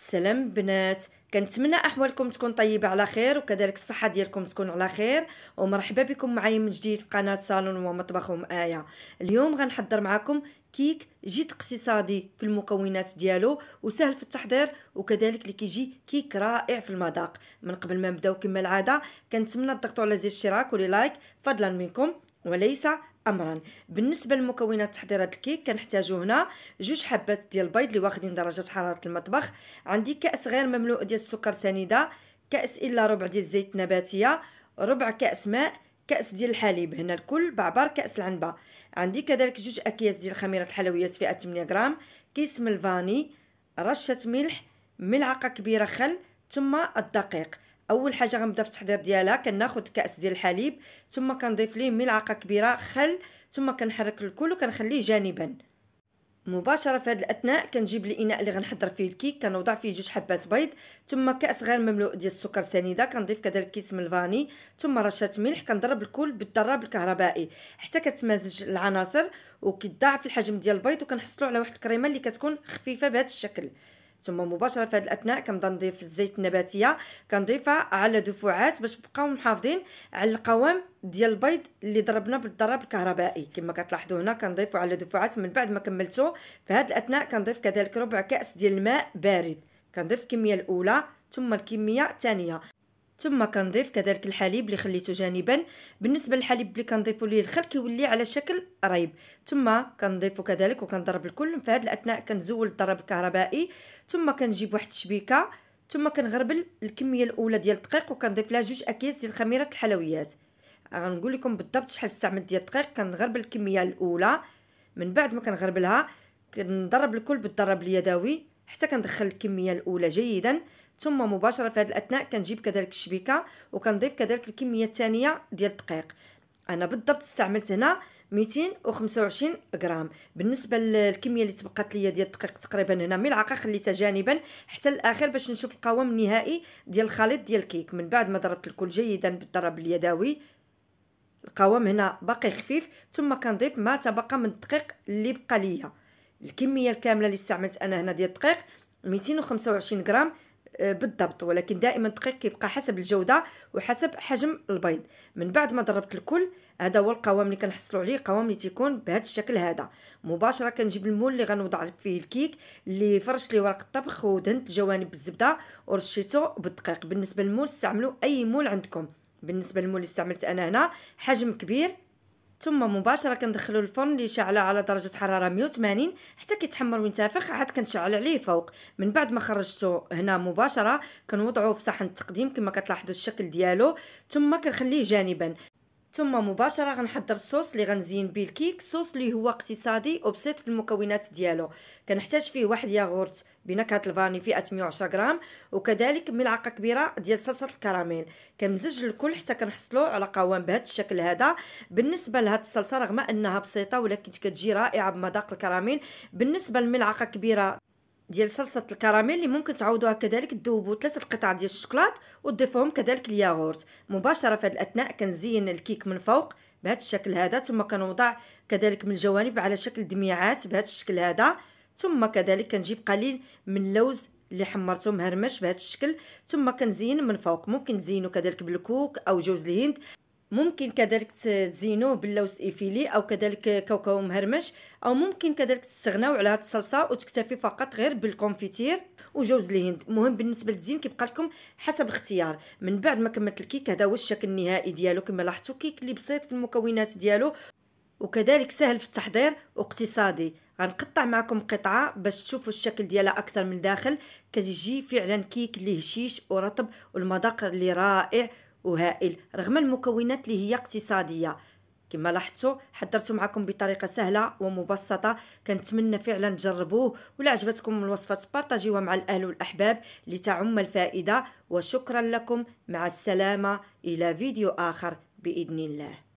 سلام بنات كنتمنى احوالكم تكون طيبه على خير وكذلك الصحه ديالكم تكون على خير ومرحبا بكم معايا من جديد في قناه صالون ومطبخ ام ايه اليوم غنحضر معكم كيك جد اقتصادي في المكونات ديالو وسهل في التحضير وكذلك اللي كيجي كيك رائع في المذاق من قبل ما نبداو كما العاده كنتمنى تضغطوا على زر الاشتراك واللايك فضلا منكم وليس امرا بالنسبه لمكونات تحضير هذا الكيك كنحتاجو هنا جوج حبات ديال البيض اللي واخدين درجه حراره المطبخ عندي كاس غير مملوء ديال السكر سنيده كاس الا ربع ديال الزيت النباتيه ربع كاس ماء كاس ديال الحليب هنا الكل بعبر كاس العنبه عندي كذلك جوج اكياس ديال خميره الحلويات فئه 8 غرام كيس من الفاني رشه ملح ملعقه كبيره خل ثم الدقيق اول حاجه غنبدا في التحضير ديالها كناخذ كاس ديال الحليب ثم كنضيف ليه ملعقه كبيره خل ثم كنحرك الكل وكنخليه جانبا مباشره في هذا الاثناء كنجيب الاناء اللي غنحضر فيه الكيك كنوضع فيه جوج حبات بيض ثم كاس غير مملوء ديال السكر سنيده كنضيف كذلك كيس من الفاني ثم رشه ملح كنضرب الكل بالضراب الكهربائي حتى كتمازج العناصر وكيضاعف الحجم ديال البيض وكنحصلوا على واحد الكريمه اللي كتكون خفيفه بهذا الشكل ثم مباشره في هذه الاثناء كنبدا نضيف الزيت النباتيه كنضيفها على دفوعات باش نبقاو محافظين على القوام ديال البيض اللي ضربنا بالضرب الكهربائي كما كتلاحظوا هنا كنضيفو على دفوعات من بعد ما كملته في هذه الاثناء كنضيف كذلك ربع كاس ديال الماء بارد كنضيف الكميه الاولى ثم الكميه الثانيه ثم كنضيف كذلك الحليب اللي خليته جانبا بالنسبه للحليب اللي كنضيفو ليه الخل كيولي على شكل رايب ثم كنضيفو كذلك وكنضرب الكل في هذه الاثناء كنزول الضرب الكهربائي ثم كنجيب واحد الشبيكه ثم كنغربل الكميه الاولى ديال الدقيق وكنضيف لها جوج اكياس ديال خميره الحلويات غنقول لكم بالضبط شحال استعملت ديال الدقيق كنغربل الكميه الاولى من بعد ما كنغربلها كنضرب الكل بالضرب اليدوي حتى كندخل الكميه الاولى جيدا ثم مباشره في هذه الاثناء كنجيب كذلك الشبيكه وكنضيف كذلك الكميه الثانيه ديال الدقيق انا بالضبط استعملت هنا 225 غرام بالنسبه للكميه اللي تبقات ليا ديال الدقيق تقريبا هنا ملعقه خليتها جانبا حتى الاخر باش نشوف القوام النهائي ديال الخليط ديال الكيك من بعد ما ضربت الكل جيدا بالضرب اليدوي القوام هنا باقي خفيف ثم كنضيف ما تبقى من الدقيق اللي بقى ليا الكميه الكامله اللي استعملت انا هنا ديال الدقيق 225 غرام آه، بالضبط ولكن دائما الدقيق كيبقى حسب الجوده وحسب حجم البيض من بعد ما ضربت الكل هذا هو القوام اللي كنحصلوا عليه قوام اللي تيكون بهذا الشكل هذا مباشره كنجيب المول اللي غنوضع فيه الكيك اللي فرشت ليه ورق الطبخ ودهنت الجوانب بالزبده ورشيته بالدقيق بالنسبه للمول استعملوا اي مول عندكم بالنسبه للمول اللي استعملت انا هنا حجم كبير ثم مباشره كندخلو الفرن اللي شعله على درجه حراره 180 حتى كيتحمر وينتفخ عاد كنشعل عليه فوق من بعد ما خرجته هنا مباشره كنوضعه في صحن التقديم كما كتلاحظوا الشكل ديالو ثم كنخليه جانبا ثم مباشره غنحضر الصوص اللي غنزين به الكيك صوص اللي هو اقتصادي وبسيط في المكونات ديالو كنحتاج فيه واحد ياغورت بنكهه الفاني فئه 110 غرام وكذلك ملعقه كبيره ديال صلصه الكراميل كنمزج الكل حتى كنحصلوا على قوام بهذا الشكل هذا بالنسبه لهاد الصلصه رغم انها بسيطه ولكن كتجي رائعه بمذاق الكراميل بالنسبه لملعقه كبيره ديال صلصه الكراميل اللي ممكن تعوضوها كذلك تذوبوا ثلاثه قطع ديال الشوكولات وتضيفوهم كذلك الياغورت مباشره في الاثناء كنزين الكيك من فوق بهذا الشكل هذا ثم كنوضع كذلك من الجوانب على شكل دميعات بهذا الشكل هذا ثم كذلك كنجيب قليل من اللوز اللي حمرته مهرمش بهذا الشكل ثم كنزين من فوق ممكن تزينوا كذلك بالكوك او جوز الهند ممكن كذلك تزينوه باللوز ايفيلي او كذلك كاوكاو مهرمش او ممكن كذلك تستغناو على هاد الصلصه وتكتفي فقط غير بالكونفيتير وجوز الهند مهم بالنسبه للزين كيبقى لكم حسب الاختيار من بعد ما كملت الكيك هذا هو الشكل النهائي ديالو كما لاحظتوا كيك اللي بسيط في المكونات ديالو وكذلك سهل في التحضير واقتصادي غنقطع معكم قطعه باش تشوفوا الشكل ديالها اكثر من الداخل كتجي فعلا كيك اللي هشيش ورطب والمذاق اللي رائع وهائل رغم المكونات اللي هي اقتصاديه كما لاحظتوا حضرته معكم بطريقه سهله ومبسطه كنتمنى فعلا تجربوه ولا عجبتكم الوصفه بارطاجيوها مع الاهل والاحباب لتعم الفائده وشكرا لكم مع السلامه الى فيديو اخر باذن الله